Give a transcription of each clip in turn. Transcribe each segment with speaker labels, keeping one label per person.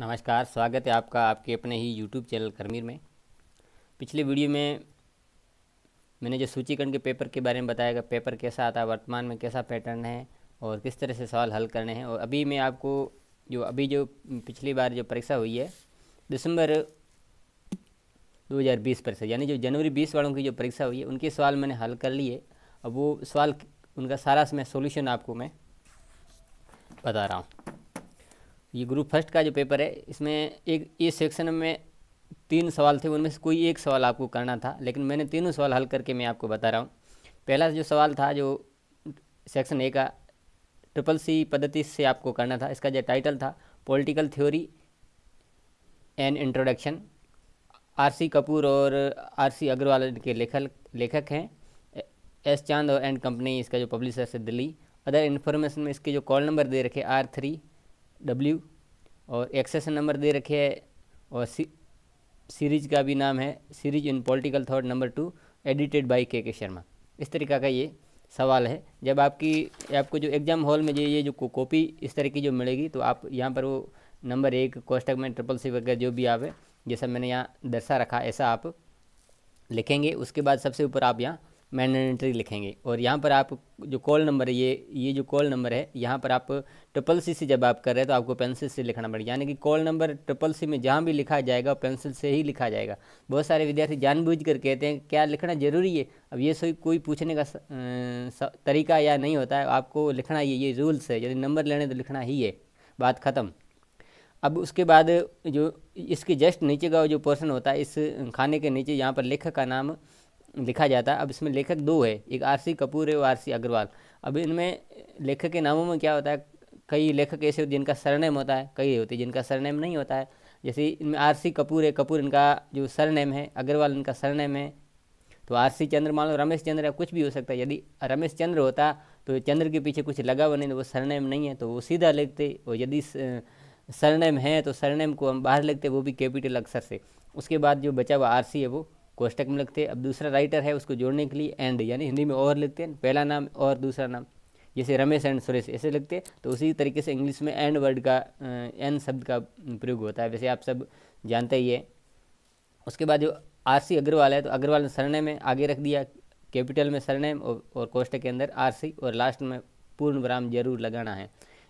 Speaker 1: नमस्कार स्वागत है आपका आपके अपने ही यूट्यूब चैनल करमीर में पिछले वीडियो में मैंने जो सूचीकरण के पेपर के बारे में बताया कि पेपर कैसा आता है वर्तमान में कैसा पैटर्न है और किस तरह से सवाल हल करने हैं और अभी मैं आपको जो अभी जो पिछली बार जो परीक्षा हुई है दिसंबर 2020 परीक्षा यानी जो जनवरी 20 वालों की जो परीक्षा हुई है उनके सवाल मैंने हल कर लिए अब वो सवाल उनका सारा मैं सोल्यूशन आपको मैं बता रहा हूँ ये ग्रुप फर्स्ट का जो पेपर है इसमें एक इस सेक्शन में तीन सवाल थे उनमें से कोई एक सवाल आपको करना था लेकिन मैंने तीनों सवाल हल करके मैं आपको बता रहा हूँ पहला जो सवाल था जो सेक्शन ए का ट्रिपल सी पद्धति से आपको करना था इसका जो टाइटल था political theory and introduction RC Kapoor और आरसी अग्रवाल के लेखक लेखक हैं एस चांद और एंड कंपनी इसका जो पब्लिशर है दिल्ली अदर इन्फॉर्मेशन में इसके जो कॉल नंबर दे रखे आर थ्री डब्ल्यू और एक्सेस नंबर दे रखे है और सी, सीरीज का भी नाम है series in political thought number two edited by K K Sharma इस तरीका का ये सवाल है जब आपकी आपको जो एग्ज़ाम हॉल में जो ये जो कॉपी इस तरह की जो मिलेगी तो आप यहाँ पर वो नंबर एक कोष्टक में ट्रिपल सी वगैरह जो भी आवे जैसा मैंने यहाँ दर्शा रखा ऐसा आप लिखेंगे उसके बाद सबसे ऊपर आप यहाँ मैनुअल एंट्री लिखेंगे और यहाँ पर आप जो कॉल नंबर है ये ये जो कॉल नंबर है यहाँ पर आप ट्रिपल सी से जब आप कर रहे हैं तो आपको पेंसिल से लिखना पड़ेगा यानी कि कॉल नंबर ट्रिपल सी में जहाँ भी लिखा जाएगा पेंसिल से ही लिखा जाएगा बहुत सारे विद्यार्थी जानबूझ कर कहते हैं क्या लिखना ज़रूरी है अब ये सही कोई पूछने का स, स, तरीका या नहीं होता है आपको लिखना ही ये रूल्स है यदि नंबर लेने तो लिखना ही है बात ख़त्म अब उसके बाद जो इसके जस्ट नीचे का जो पोर्सन होता है इस खाने के नीचे यहाँ पर लेखक का नाम लिखा जाता है अब इसमें लेखक दो है एक आर सी कपूर है और आर सी अग्रवाल अब इनमें लेखक के नामों में क्या होता है कई लेखक ऐसे होते जिनका सरनेम होता है कई होते जिनका सरनेम नहीं होता है जैसे इनमें आर सी कपूर है कपूर इनका जो सरनेम है अग्रवाल इनका सरनेम है तो आर सी चंद्र मान लो रमेश चंद्र है कुछ भी हो सकता है यदि रमेश चंद्र होता तो चंद्र के पीछे कुछ लगा हुआ नहीं तो वो सरनेम नहीं है तो वो सीधा लिखते और यदि सरनेम है तो सरनेम को हम बाहर लिखते वो भी कैपिटल अक्षर से उसके बाद जो बचा हुआ आर सी है वो कोष्टक में लिखते हैं अब दूसरा राइटर है उसको जोड़ने के लिए एंड यानी हिंदी में और लिखते हैं पहला नाम और दूसरा नाम जैसे रमेश एंड सुरेश ऐसे लिखते हैं तो उसी तरीके से इंग्लिश में एंड वर्ड का एन शब्द का प्रयोग होता है वैसे आप सब जानते ही है उसके बाद जो आर सी अग्रवाल है तो अग्रवाल ने सरनेम में आगे रख दिया कैपिटल में सरनेम और, और कोष्टक के अंदर आर सी और लास्ट में पूर्ण विराम जरूर लगाना है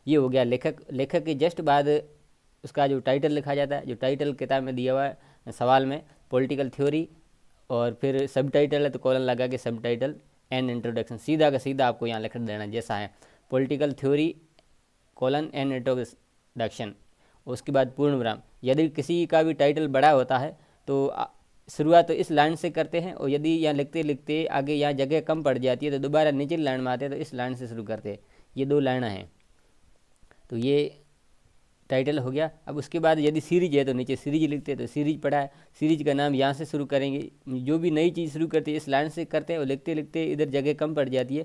Speaker 1: ये हो गया लेखक लेखक के जस्ट बाद उसका जो टाइटल लिखा जाता है जो टाइटल किताब में दिया हुआ है सवाल में पॉलिटिकल थ्योरी और फिर सब टाइटल है तो कॉलन लगा के सब टाइटल एंड इंट्रोडक्शन सीधा का सीधा आपको यहाँ लिख देना जैसा है political theory colon and introduction उसके बाद पूर्ण विराम यदि किसी का भी टाइटल बड़ा होता है तो शुरुआत तो इस लाइन से करते हैं और यदि यहाँ लिखते लिखते आगे यहाँ जगह कम पड़ जाती है तो दोबारा नीचे लाइन में आते हैं तो इस लाइन से शुरू करते हैं ये दो लाइना हैं तो ये टाइटल हो गया अब उसके बाद यदि सीरीज है तो नीचे सीरीज लिखते हैं तो सीरीज पढ़ा है सीरीज का नाम यहाँ से शुरू करेंगे जो भी नई चीज़ शुरू करते हैं इस लाइन से करते हैं और लिखते लिखते इधर जगह कम पड़ जाती है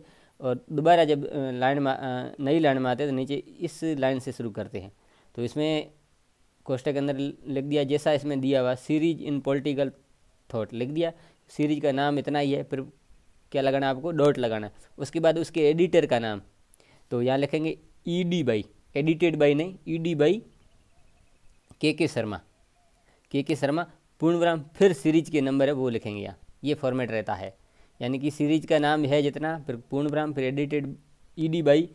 Speaker 1: और दोबारा जब लाइन नई लाइन में आते हैं तो नीचे इस लाइन से शुरू करते हैं तो इसमें कोष्टक के अंदर लिख दिया जैसा इसमें दिया हुआ सीरीज इन पोलिटिकल थाट लिख दिया सीरीज का नाम इतना ही है फिर क्या लगाना आपको डॉट लगाना उसके बाद उसके एडिटर का नाम तो यहाँ लिखेंगे E D by edited by नहीं E D by K K Sharma के के शर्मा पूर्णविराम फिर सीरीज के नंबर है वो लिखेंगे यहाँ ये फॉर्मेट रहता है यानी कि सीरीज का नाम है जितना फिर पूर्णविराम फिर एडिटेड ई डी बाई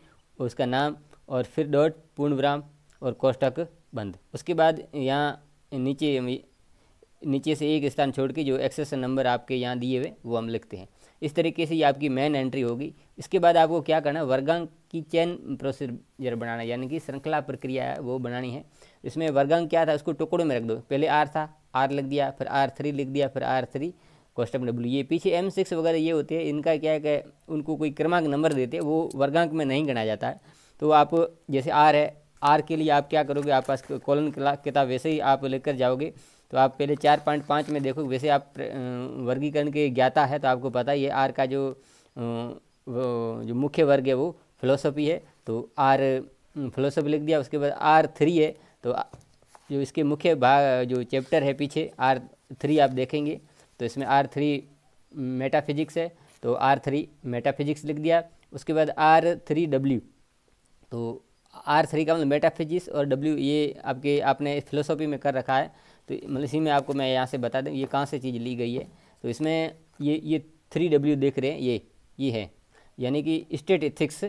Speaker 1: उसका नाम और फिर डॉट पूर्णविराम और कोष्टक बंद उसके बाद यहाँ नीचे नीचे से एक स्थान छोड़ के जो एक्सेस नंबर आपके यहाँ दिए हुए वो हम लिखते हैं इस तरीके से ये आपकी मेन एंट्री होगी इसके बाद आपको क्या करना है वर्गांक की चैन प्रोसीजर बनाना यानी कि श्रृंखला प्रक्रिया है वो बनानी है इसमें वर्गांक क्या था उसको टुकड़ों में रख दो पहले आर था आर लिख दिया फिर आर थ्री लिख दिया फिर आर थ्री कॉस्टम डब्ल्यू ये पीछे एम सिक्स वगैरह ये होते हैं इनका क्या है कि उनको कोई क्रमांक नंबर देते हैं वो वर्गांक में नहीं गिना जाता है तो आप जैसे आर है आर के लिए आप क्या करोगे आप पास कॉलन किताब वैसे ही आप लेकर जाओगे तो आप पहले चार पॉइंट पाँच में देखो वैसे आप वर्गीकरण के ज्ञाता है तो आपको पता है ये आर का जो जो मुख्य वर्ग है वो फिलोसफी है तो आर फिलोसफी लिख दिया उसके बाद आर थ्री है तो जो इसके मुख्य भाग जो चैप्टर है पीछे आर थ्री आप देखेंगे तो इसमें आर थ्री मेटाफिजिक्स है तो आर थ्री मेटाफिजिक्स लिख दिया उसके बाद आर थ्री डब्ल्यू तो आर थ्री का मतलब मेटाफिजिक्स और डब्ल्यू ये आपके आपने फिलोसॉफी में कर रखा है तो मतलब इसी में आपको मैं यहाँ से बता दें ये कहाँ से चीज़ ली गई है तो इसमें ये ये थ्री डब्ल्यू देख रहे हैं ये ये है यानी कि state ethics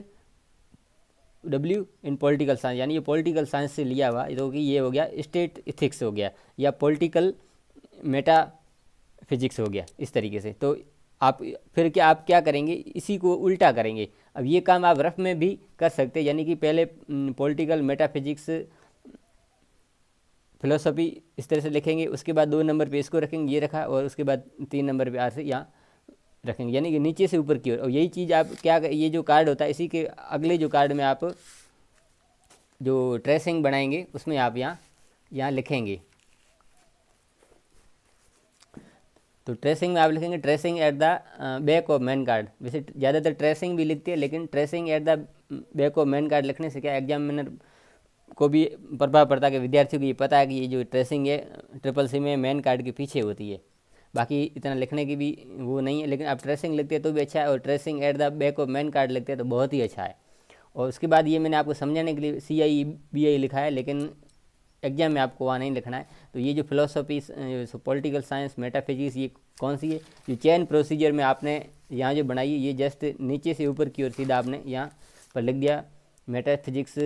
Speaker 1: W in political science यानी ये पॉलिटिकल साइंस से लिया हुआ जो तो कि ये हो गया स्टेट इथिक्स हो गया या पॉलिटिकल मेटा फिजिक्स हो गया इस तरीके से तो आप फिर क्या आप क्या करेंगे इसी को उल्टा करेंगे अब ये काम आप रफ में भी कर सकते हैं यानी कि पहले पॉलिटिकल मेटाफिजिक्स फिलोसॉफी इस तरह से लिखेंगे उसके बाद दो नंबर पे इसको रखेंगे ये रखा और उसके बाद तीन नंबर पे आर से यहाँ रखेंगे यानी कि नीचे से ऊपर की ओर और यही चीज़ आप क्या ये जो कार्ड होता है इसी के अगले जो कार्ड में आप जो ट्रेसिंग बनाएंगे उसमें आप यहाँ यहाँ लिखेंगे तो ट्रेसिंग में आप लिखेंगे tracing at the back of man card वैसे ज़्यादातर ट्रेसिंग भी लिखती है लेकिन tracing at the back of man card लिखने से क्या एग्जामिनर को भी प्रभाव पड़ता है कि विद्यार्थियों को ये पता है कि ये जो ट्रेसिंग है ट्रिपल सी में मेन कार्ड के पीछे होती है बाकी इतना लिखने की भी वो नहीं है लेकिन आप ट्रेसिंग लिखते हैं तो भी अच्छा है और tracing at the back of men card लिखते हैं तो बहुत ही अच्छा है और उसके बाद ये मैंने आपको समझाने के लिए सी आई बी आई लिखा है लेकिन एग्जाम में आपको वहाँ नहीं लिखना है तो ये जो फिलोसॉफी पॉलिटिकल साइंस मेटाफिजिक्स ये कौन सी है जो चैन प्रोसीजर में आपने यहाँ जो बनाई है ये जस्ट नीचे से ऊपर की ओर सीधा आपने यहाँ पर लिख दिया metaphysics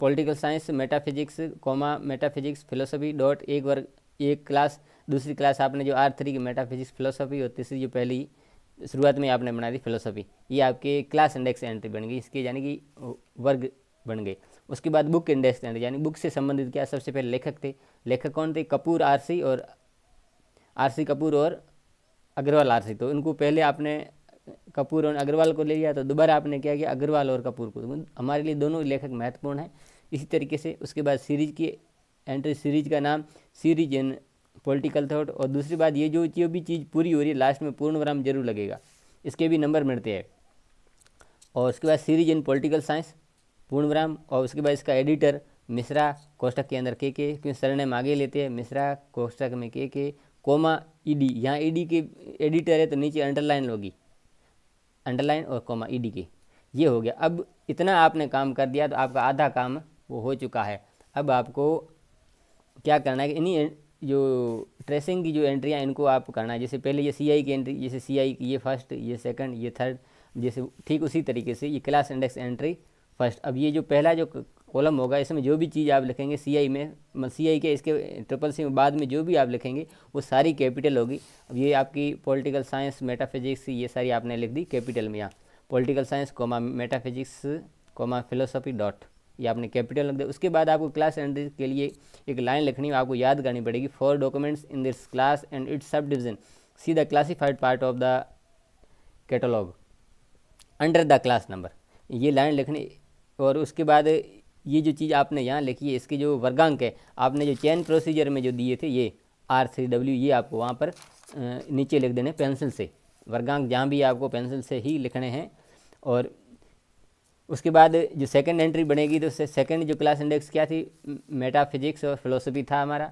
Speaker 1: political science metaphysics comma metaphysics philosophy dot एक वर्ग एक क्लास दूसरी क्लास आपने जो आर थ्री की मेटाफिजिक्स फिलोसफी और तीसरी जो पहली शुरुआत में आपने बना दी फिलोसफी ये आपके क्लास इंडेक्स एंट्री बन गई इसके यानी कि वर्ग बन गए उसके बाद बुक इंडेक्स एंट्री यानी बुक से संबंधित क्या सबसे पहले लेखक थे लेखक कौन थे कपूर आरसी और आरसी कपूर और अग्रवाल आरसी तो इनको पहले आपने कपूर और अग्रवाल को ले लिया तो दोबारा आपने क्या किया अग्रवाल और कपूर को तो हमारे लिए दोनों लेखक महत्वपूर्ण हैं इसी तरीके से उसके बाद सीरीज की एंट्री सीरीज का नाम सीरीज इन पॉलिटिकल थाट और दूसरी बात ये जो जो भी चीज़ पूरी हो रही है लास्ट में पूर्ण विराम जरूर लगेगा इसके भी नंबर मिलते हैं और उसके बाद सीरीज इन पॉलिटिकल साइंस पूर्ण विराम और उसके बाद इसका एडिटर मिश्रा कोष्टक के अंदर के के क्योंकि सरनेम आगे लेते हैं मिश्रा कोष्टक में के के कोमा ईडी यहाँ ईडी के एडिटर है तो नीचे अंडरलाइन होगी अंडरलाइन और कॉमा ई e डी के ये हो गया अब इतना आपने काम कर दिया तो आपका आधा काम वो हो चुका है अब आपको क्या करना है कि इन्हीं जो ट्रेसिंग की जो एंट्रियाँ इनको आप करना है जैसे पहले ये सी आई की एंट्री जैसे सी आई की ये फर्स्ट ये सेकंड ये थर्ड जैसे ठीक उसी तरीके से ये क्लास इंडेक्स एंट्री फर्स्ट अब ये जो पहला जो कॉलम होगा इसमें जो भी चीज़ आप लिखेंगे सी आई में सी मतलब आई के इसके ट्रिपल सी में बाद में जो भी आप लिखेंगे वो सारी कैपिटल होगी अब ये आपकी पॉलिटिकल साइंस मेटाफिजिक्स ये सारी आपने लिख दी कैपिटल में यहाँ political science comma metaphysics comma philosophy dot ये आपने कैपिटल लिख दिया उसके बाद आपको क्लास एंट्री के लिए एक लाइन लिखनी आपको याद करनी पड़ेगी for documents in this class and its subdivision see the classified part of the catalog under the class number ये लाइन लिखनी और उसके बाद ये जो चीज़ आपने यहाँ लिखी है इसके जो वर्गांक है आपने जो चैन प्रोसीजर में जो दिए थे ये आर सी डब्ल्यू ये आपको वहाँ पर नीचे लिख देने पेंसिल से वर्गांक जहाँ भी आपको पेंसिल से ही लिखने हैं और उसके बाद जो सेकंड एंट्री बनेगी तो उससे सेकेंड जो क्लास इंडेक्स क्या थी मेटाफिजिक्स और फिलोसफी था हमारा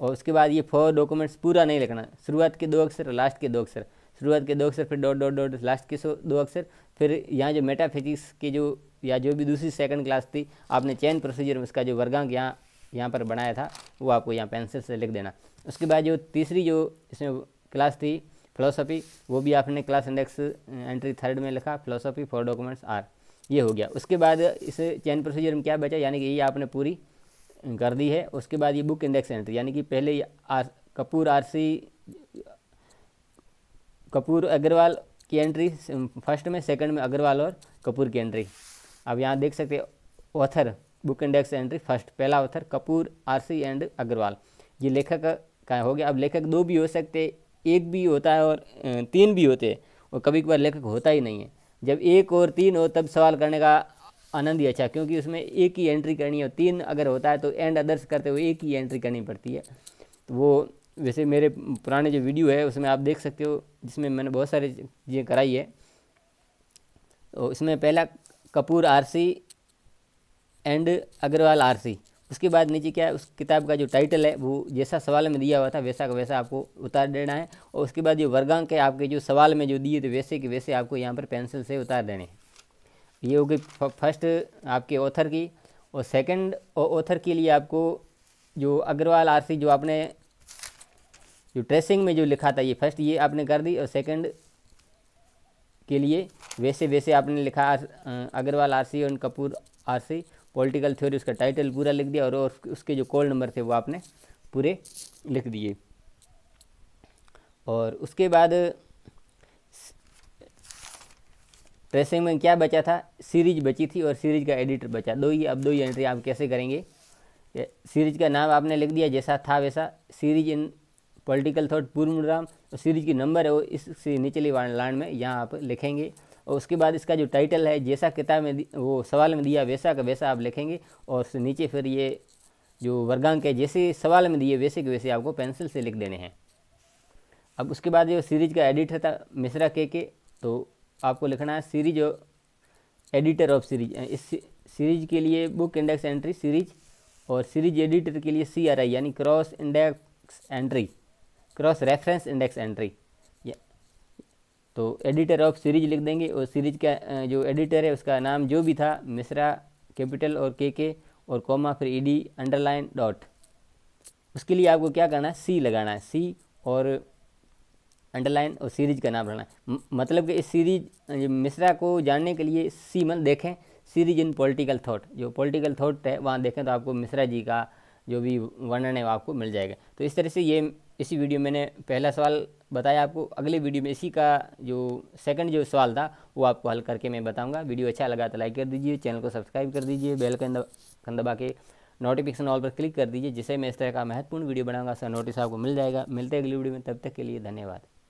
Speaker 1: और उसके बाद ये फोर डॉक्यूमेंट्स पूरा नहीं लिखना शुरुआत के दो अक्षर लास्ट के दो अक्षर शुरुआत के दो अक्षर फिर डॉट डॉट डॉट लास्ट के दो अक्षर फिर यहाँ जो मेटाफिजिक्स के जो या जो भी दूसरी सेकंड क्लास थी आपने चैन प्रोसीजर में उसका जो वर्गांक यहाँ यहाँ पर बनाया था वो आपको यहाँ पेंसिल से लिख देना उसके बाद जो तीसरी जो इसमें क्लास थी फिलोसफी वो भी आपने क्लास इंडेक्स एंट्री थर्ड में लिखा फिलोसफी फॉर डॉक्यूमेंट्स आर ये हो गया उसके बाद इस चैन प्रोसीजर में क्या बचा यानी कि ये आपने पूरी कर दी है उसके बाद ये बुक इंडेक्स एंट्री यानी कि पहले आर, कपूर सी कपूर अग्रवाल की एंट्री फर्स्ट में सेकंड में अग्रवाल और कपूर की एंट्री अब यहाँ देख सकते author book index entry first पहला author Kapoor RC and Agarwal ये लेखक का हो गया अब लेखक दो भी हो सकते एक भी होता है और तीन भी होते हैं और कभी कभार लेखक होता ही नहीं है जब एक और तीन हो तब सवाल करने का आनंद ही अच्छा क्योंकि उसमें एक ही एंट्री करनी है तीन अगर होता है तो एंड अदर्स करते हुए एक ही एंट्री करनी पड़ती है तो वो वैसे मेरे पुराने जो वीडियो है उसमें आप देख सकते हो जिसमें मैंने बहुत सारी चीज़ें कराई है तो इसमें पहला Kapoor RC and Agarwal RC उसके बाद नीचे क्या है उस किताब का जो टाइटल है वो जैसा सवाल में दिया हुआ था वैसा का वैसा आपको उतार देना है और उसके बाद जो वर्गांक है आपके जो सवाल में जो दिए थे वैसे के वैसे आपको यहाँ पर पेंसिल से उतार देने हैं ये हो फर्स्ट आपके ऑथर की और सेकंड ऑथर के लिए आपको जो अग्रवाल आरसी जो आपने जो ट्रेसिंग में जो लिखा था ये फर्स्ट ये आपने कर दी और सेकंड के लिए वैसे वैसे आपने लिखा अग्रवाल आरसी और कपूर आरसी पॉलिटिकल थ्योरी उसका टाइटल पूरा लिख दिया और, उसके जो कोल्ड नंबर थे वो आपने पूरे लिख दिए और उसके बाद ट्रेसिंग में क्या बचा था सीरीज बची थी और सीरीज का एडिटर बचा दो ही अब दो ही एंट्री आप कैसे करेंगे सीरीज का नाम आपने लिख दिया जैसा था वैसा सीरीज इन पॉलिटिकल थॉट पूर्व मुद्राम और सीरीज की नंबर है वो इससे निचली लाइन में यहाँ आप लिखेंगे और उसके बाद इसका जो टाइटल है जैसा किताब में वो सवाल में दिया वैसा का वैसा आप लिखेंगे और उससे नीचे फिर ये जो वर्गांक है जैसे सवाल में दिए वैसे के वैसे आपको पेंसिल से लिख देने हैं अब उसके बाद जो सीरीज का एडिटर था मिश्रा के के तो आपको लिखना है सीरीज एडिटर ऑफ सीरीज इस सीरीज के लिए बुक इंडेक्स एंट्री सीरीज और सीरीज एडिटर के लिए सी आर आई यानी cross index entry cross reference index entry तो एडिटर ऑफ सीरीज लिख देंगे और सीरीज का जो एडिटर है उसका नाम जो भी था मिश्रा कैपिटल और के के और कॉमा फिर ई डी अंडरलाइन डॉट उसके लिए आपको क्या करना है सी लगाना है सी और अंडरलाइन और सीरीज का नाम है मतलब कि इस सीरीज मिश्रा को जानने के लिए सी मन देखें सीरीज इन पॉलिटिकल थॉट जो पॉलिटिकल थॉट है वहाँ देखें तो आपको मिश्रा जी का जो भी वर्णन है वो आपको मिल जाएगा तो इस तरह से ये इसी वीडियो मैंने पहला सवाल बताया आपको अगले वीडियो में इसी का जो सेकंड जो सवाल था वो आपको हल करके मैं बताऊंगा वीडियो अच्छा लगा तो लाइक कर दीजिए चैनल को सब्सक्राइब कर दीजिए बेल कन दबा के नोटिफिकेशन ऑल पर क्लिक कर दीजिए जिससे मैं इस तरह का महत्वपूर्ण वीडियो बनाऊंगा सर नोटिस आपको मिल जाएगा मिलते हैं अगली वीडियो में तब तक के लिए धन्यवाद